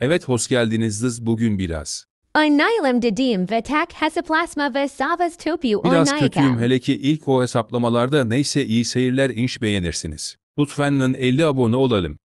Evet hoş geldiniz bugün biraz. Aynaylam dediğim ve tak hesaplasma ve savas topu Biraz kötüyüm hele ki ilk o hesaplamalarda neyse iyi seyirler inş beğenirsiniz. Lütfen 50 abone olalım.